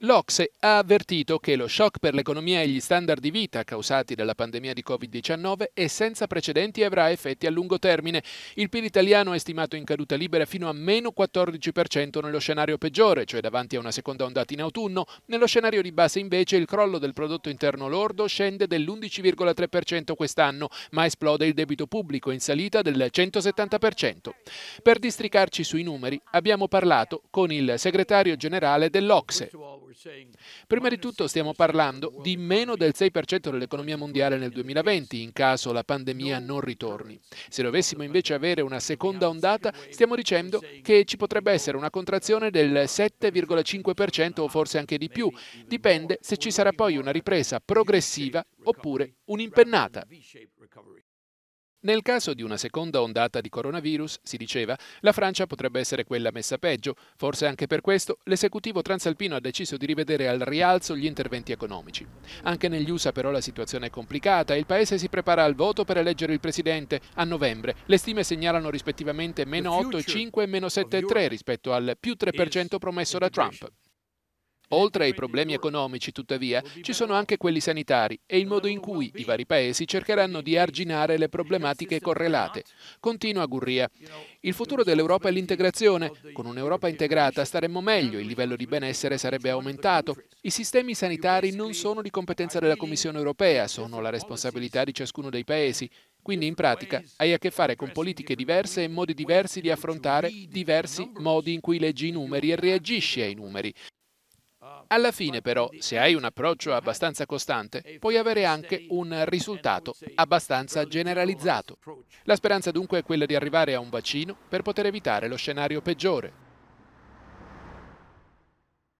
L'Ocse ha avvertito che lo shock per l'economia e gli standard di vita causati dalla pandemia di Covid-19 è senza precedenti e avrà effetti a lungo termine. Il PIL italiano è stimato in caduta libera fino a meno 14% nello scenario peggiore, cioè davanti a una seconda ondata in autunno. Nello scenario di base invece il crollo del prodotto interno lordo scende dell'11,3% quest'anno, ma esplode il debito pubblico in salita del 170%. Per districarci sui numeri abbiamo parlato con il segretario generale dell'Ocse. Prima di tutto stiamo parlando di meno del 6% dell'economia mondiale nel 2020 in caso la pandemia non ritorni. Se dovessimo invece avere una seconda ondata, stiamo dicendo che ci potrebbe essere una contrazione del 7,5% o forse anche di più. Dipende se ci sarà poi una ripresa progressiva oppure un'impennata. Nel caso di una seconda ondata di coronavirus, si diceva, la Francia potrebbe essere quella messa peggio. Forse anche per questo l'esecutivo transalpino ha deciso di rivedere al rialzo gli interventi economici. Anche negli USA però la situazione è complicata e il paese si prepara al voto per eleggere il presidente a novembre. Le stime segnalano rispettivamente meno 8,5 e meno 7,3 rispetto al più 3% promesso da Trump. Oltre ai problemi economici, tuttavia, ci sono anche quelli sanitari e il modo in cui i vari paesi cercheranno di arginare le problematiche correlate. Continua Gurria. Il futuro dell'Europa è l'integrazione. Con un'Europa integrata staremmo meglio, il livello di benessere sarebbe aumentato. I sistemi sanitari non sono di competenza della Commissione europea, sono la responsabilità di ciascuno dei paesi. Quindi in pratica hai a che fare con politiche diverse e modi diversi di affrontare diversi modi in cui leggi i numeri e reagisci ai numeri. Alla fine però, se hai un approccio abbastanza costante, puoi avere anche un risultato abbastanza generalizzato. La speranza dunque è quella di arrivare a un vaccino per poter evitare lo scenario peggiore,